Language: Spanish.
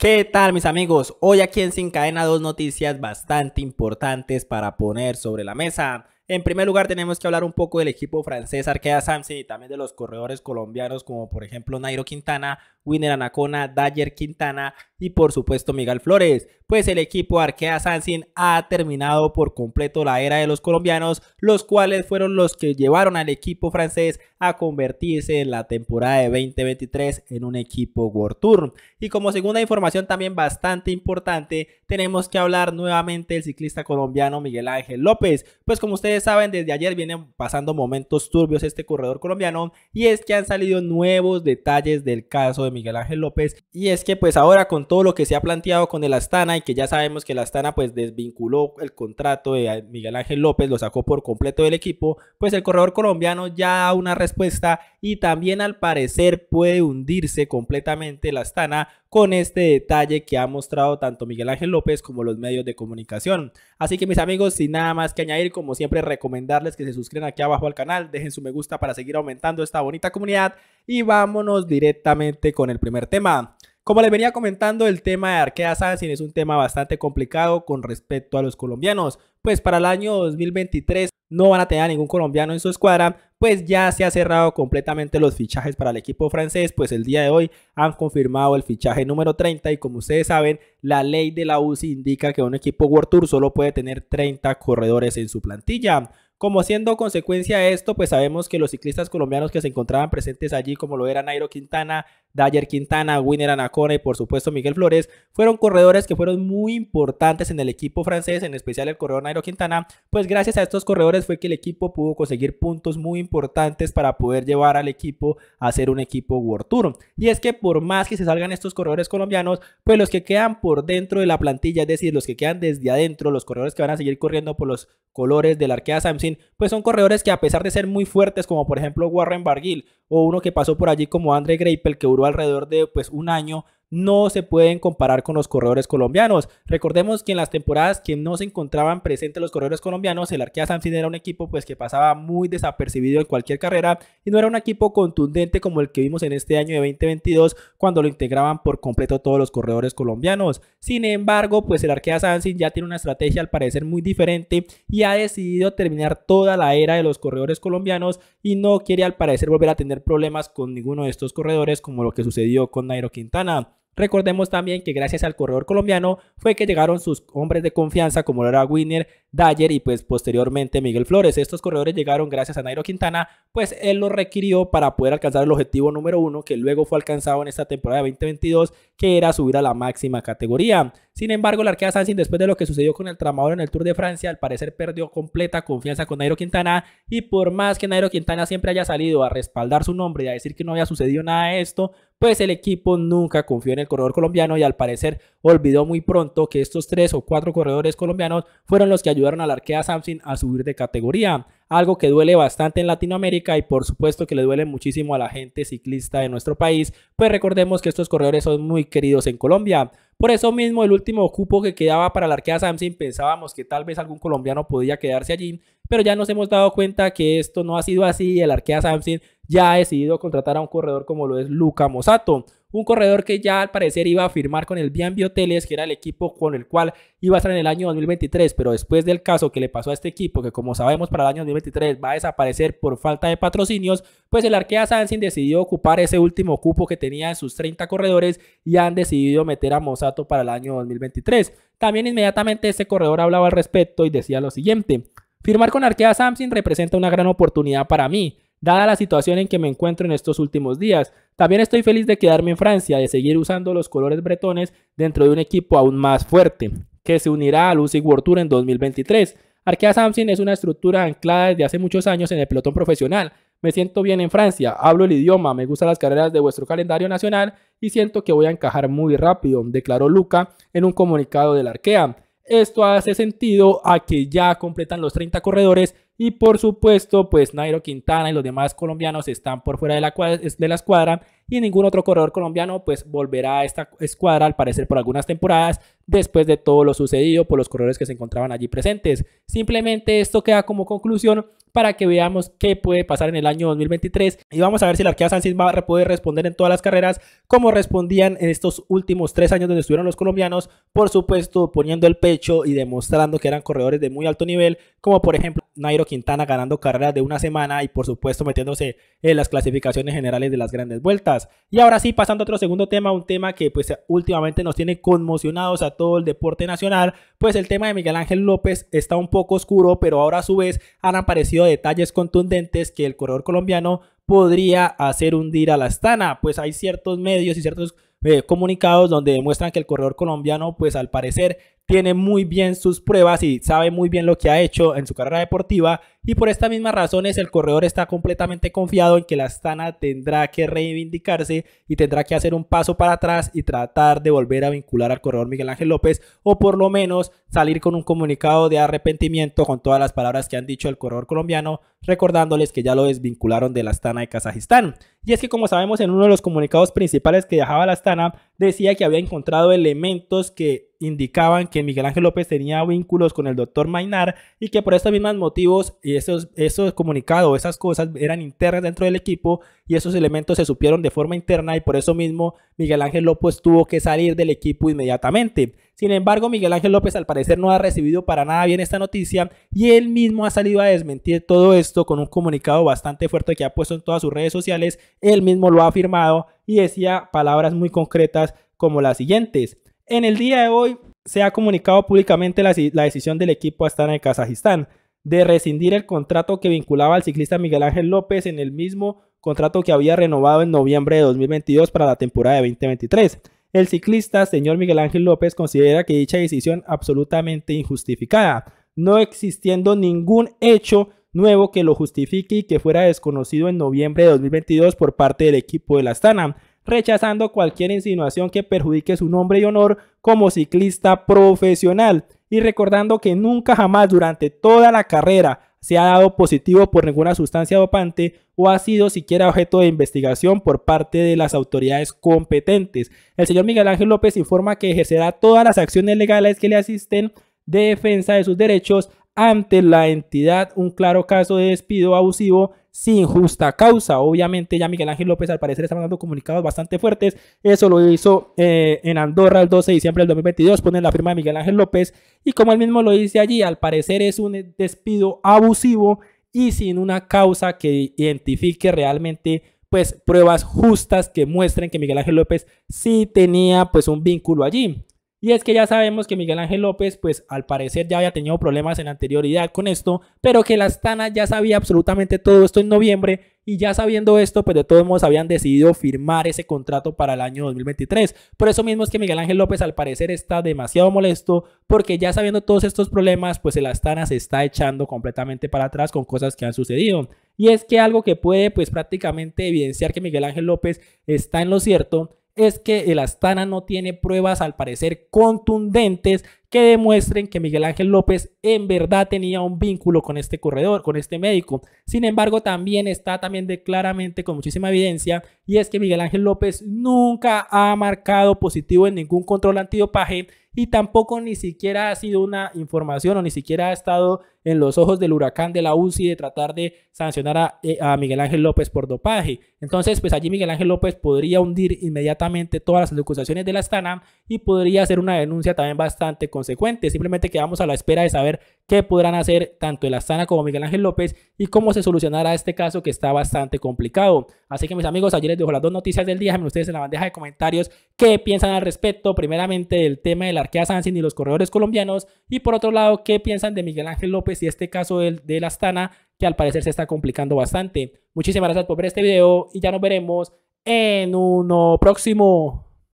¿Qué tal mis amigos? Hoy aquí en Sin Cadena dos noticias bastante importantes para poner sobre la mesa en primer lugar, tenemos que hablar un poco del equipo francés Arkea Samson y también de los corredores colombianos, como por ejemplo Nairo Quintana, Winner Anacona, Dayer Quintana y por supuesto Miguel Flores. Pues el equipo Arkea Samson ha terminado por completo la era de los colombianos, los cuales fueron los que llevaron al equipo francés a convertirse en la temporada de 2023 en un equipo World Tour. Y como segunda información también bastante importante, tenemos que hablar nuevamente del ciclista colombiano Miguel Ángel López. Pues como ustedes saben, desde ayer vienen pasando momentos turbios este corredor colombiano y es que han salido nuevos detalles del caso de Miguel Ángel López y es que pues ahora con todo lo que se ha planteado con el Astana y que ya sabemos que el Astana pues desvinculó el contrato de Miguel Ángel López, lo sacó por completo del equipo, pues el corredor colombiano ya da una respuesta y también al parecer puede hundirse completamente el Astana con este detalle que ha mostrado tanto Miguel Ángel López como los medios de comunicación. Así que mis amigos, sin nada más que añadir, como siempre recomendarles que se suscriban aquí abajo al canal, dejen su me gusta para seguir aumentando esta bonita comunidad y vámonos directamente con el primer tema. Como les venía comentando, el tema de Arkea Sansin es un tema bastante complicado con respecto a los colombianos, pues para el año 2023 no van a tener a ningún colombiano en su escuadra, pues ya se ha cerrado completamente los fichajes para el equipo francés, pues el día de hoy han confirmado el fichaje número 30 y como ustedes saben, la ley de la UCI indica que un equipo World Tour solo puede tener 30 corredores en su plantilla. Como siendo consecuencia de esto, pues sabemos que los ciclistas colombianos que se encontraban presentes allí, como lo era Nairo Quintana, Dyer Quintana, Winner Anacone y por supuesto Miguel Flores, fueron corredores que fueron muy importantes en el equipo francés, en especial el corredor Nairo Quintana, pues gracias a estos corredores fue que el equipo pudo conseguir puntos muy importantes para poder llevar al equipo a ser un equipo World Tour. Y es que por más que se salgan estos corredores colombianos, pues los que quedan por dentro de la plantilla, es decir, los que quedan desde adentro, los corredores que van a seguir corriendo por los colores del arquea Samsung, pues son corredores que a pesar de ser muy fuertes, como por ejemplo Warren Barguil o uno que pasó por allí como Andre Greipel, que alrededor de pues un año no se pueden comparar con los corredores colombianos. Recordemos que en las temporadas que no se encontraban presentes los corredores colombianos, el Arkea Sansin era un equipo pues que pasaba muy desapercibido en cualquier carrera y no era un equipo contundente como el que vimos en este año de 2022 cuando lo integraban por completo todos los corredores colombianos. Sin embargo, pues el Arkea Sansin ya tiene una estrategia al parecer muy diferente y ha decidido terminar toda la era de los corredores colombianos y no quiere al parecer volver a tener problemas con ninguno de estos corredores como lo que sucedió con Nairo Quintana. Recordemos también que gracias al corredor colombiano fue que llegaron sus hombres de confianza como era Winner, Dyer y pues posteriormente Miguel Flores. Estos corredores llegaron gracias a Nairo Quintana, pues él los requirió para poder alcanzar el objetivo número uno que luego fue alcanzado en esta temporada de 2022, que era subir a la máxima categoría. Sin embargo, la arquera Sansin, después de lo que sucedió con el tramador en el Tour de Francia, al parecer perdió completa confianza con Nairo Quintana y por más que Nairo Quintana siempre haya salido a respaldar su nombre y a decir que no había sucedido nada de esto, pues el equipo nunca confió en el corredor colombiano y al parecer olvidó muy pronto que estos tres o cuatro corredores colombianos fueron los que ayudaron a la arquea Samson a subir de categoría algo que duele bastante en Latinoamérica y por supuesto que le duele muchísimo a la gente ciclista de nuestro país, pues recordemos que estos corredores son muy queridos en Colombia. Por eso mismo, el último cupo que quedaba para la arquea Samsung pensábamos que tal vez algún colombiano podía quedarse allí, pero ya nos hemos dado cuenta que esto no ha sido así y el arquea Samsung ya ha decidido contratar a un corredor como lo es Luca Mosato un corredor que ya al parecer iba a firmar con el bio Hoteles, que era el equipo con el cual iba a estar en el año 2023, pero después del caso que le pasó a este equipo, que como sabemos para el año 2023 va a desaparecer por falta de patrocinios, pues el Arkea Samsung decidió ocupar ese último cupo que tenía en sus 30 corredores y han decidido meter a Mosato para el año 2023. También inmediatamente este corredor hablaba al respecto y decía lo siguiente, firmar con Arkea Samsung representa una gran oportunidad para mí dada la situación en que me encuentro en estos últimos días. También estoy feliz de quedarme en Francia, de seguir usando los colores bretones dentro de un equipo aún más fuerte, que se unirá a Lucy World Tour en 2023. Arkea Samsung es una estructura anclada desde hace muchos años en el pelotón profesional. Me siento bien en Francia, hablo el idioma, me gustan las carreras de vuestro calendario nacional y siento que voy a encajar muy rápido, declaró Luca en un comunicado del Arkea. Esto hace sentido a que ya completan los 30 corredores y por supuesto, pues Nairo Quintana y los demás colombianos están por fuera de la, de la escuadra y ningún otro corredor colombiano pues volverá a esta escuadra al parecer por algunas temporadas, después de todo lo sucedido por los corredores que se encontraban allí presentes. Simplemente esto queda como conclusión para que veamos qué puede pasar en el año 2023 y vamos a ver si la arquea San va a responder en todas las carreras como respondían en estos últimos tres años donde estuvieron los colombianos, por supuesto poniendo el pecho y demostrando que eran corredores de muy alto nivel, como por ejemplo Nairo Quintana ganando carreras de una semana y por supuesto metiéndose en las clasificaciones generales de las grandes vueltas. Y ahora sí, pasando a otro segundo tema, un tema que pues últimamente nos tiene conmocionados a todo el deporte nacional, pues el tema de Miguel Ángel López está un poco oscuro, pero ahora a su vez han aparecido detalles contundentes que el corredor colombiano podría hacer hundir a la Astana, pues hay ciertos medios y ciertos eh, comunicados donde demuestran que el corredor colombiano, pues al parecer tiene muy bien sus pruebas y sabe muy bien lo que ha hecho en su carrera deportiva y por estas mismas razones el corredor está completamente confiado en que la Astana tendrá que reivindicarse y tendrá que hacer un paso para atrás y tratar de volver a vincular al corredor Miguel Ángel López o por lo menos salir con un comunicado de arrepentimiento con todas las palabras que han dicho el corredor colombiano recordándoles que ya lo desvincularon de la Astana de Kazajistán. Y es que como sabemos en uno de los comunicados principales que dejaba la Astana decía que había encontrado elementos que indicaban que Miguel Ángel López tenía vínculos con el doctor Mainar y que por estos mismos motivos y esos, esos comunicados, esas cosas eran internas dentro del equipo y esos elementos se supieron de forma interna y por eso mismo Miguel Ángel López tuvo que salir del equipo inmediatamente. Sin embargo, Miguel Ángel López al parecer no ha recibido para nada bien esta noticia y él mismo ha salido a desmentir todo esto con un comunicado bastante fuerte que ha puesto en todas sus redes sociales. Él mismo lo ha afirmado y decía palabras muy concretas como las siguientes. En el día de hoy se ha comunicado públicamente la, decisión del equipo Astana de Kazajistán de rescindir el contrato que vinculaba al ciclista Miguel Ángel López en el mismo contrato que había renovado en noviembre de 2022 para la temporada de 2023. El ciclista, señor Miguel Ángel López, considera que dicha decisión absolutamente injustificada, no existiendo ningún hecho nuevo que lo justifique y que fuera desconocido en noviembre de 2022 por parte del equipo de la Astana rechazando cualquier insinuación que perjudique su nombre y honor como ciclista profesional y recordando que nunca jamás durante toda la carrera se ha dado positivo por ninguna sustancia dopante o ha sido siquiera objeto de investigación por parte de las autoridades competentes. El señor Miguel Ángel López informa que ejercerá todas las acciones legales que le asisten de defensa de sus derechos ante la entidad un claro caso de despido abusivo sin justa causa. Obviamente ya Miguel Ángel López al parecer está mandando comunicados bastante fuertes. Eso lo hizo eh, en Andorra el 12 de diciembre del 2022, pone la firma de Miguel Ángel López y como él mismo lo dice allí, al parecer es un despido abusivo y sin una causa que identifique realmente pues pruebas justas que muestren que Miguel Ángel López sí tenía pues un vínculo allí. Y es que ya sabemos que Miguel Ángel López, pues al parecer ya había tenido problemas en anterioridad con esto, pero que la Astana ya sabía absolutamente todo esto en noviembre y ya sabiendo esto, pues de todos modos habían decidido firmar ese contrato para el año 2023. Por eso mismo es que Miguel Ángel López al parecer está demasiado molesto porque ya sabiendo todos estos problemas, pues el Astana se está echando completamente para atrás con cosas que han sucedido. Y es que algo que puede pues prácticamente evidenciar que Miguel Ángel López está en lo cierto es que el Astana no tiene pruebas al parecer contundentes que demuestren que Miguel Ángel López en verdad tenía un vínculo con este corredor, con este médico. Sin embargo, también está también de claramente con muchísima evidencia y es que Miguel Ángel López nunca ha marcado positivo en ningún control antidopaje y tampoco ni siquiera ha sido una información o ni siquiera ha estado en los ojos del huracán de la UCI de tratar de sancionar eh, a, Miguel Ángel López por dopaje. Entonces, pues allí Miguel Ángel López podría hundir inmediatamente todas las acusaciones de la Astana y podría hacer una denuncia también bastante con consecuente. Simplemente quedamos a la espera de saber qué podrán hacer tanto el Astana como Miguel Ángel López y cómo se solucionará este caso que está bastante complicado. Así que mis amigos, ayer les dejo las dos noticias del día. Déjenme ustedes en la bandeja de comentarios qué piensan al respecto. Primeramente el tema del Arquea Sansin y los corredores colombianos. Y por otro lado, qué piensan de Miguel Ángel López y este caso del, del Astana que al parecer se está complicando bastante. Muchísimas gracias por ver este video y ya nos veremos en uno próximo.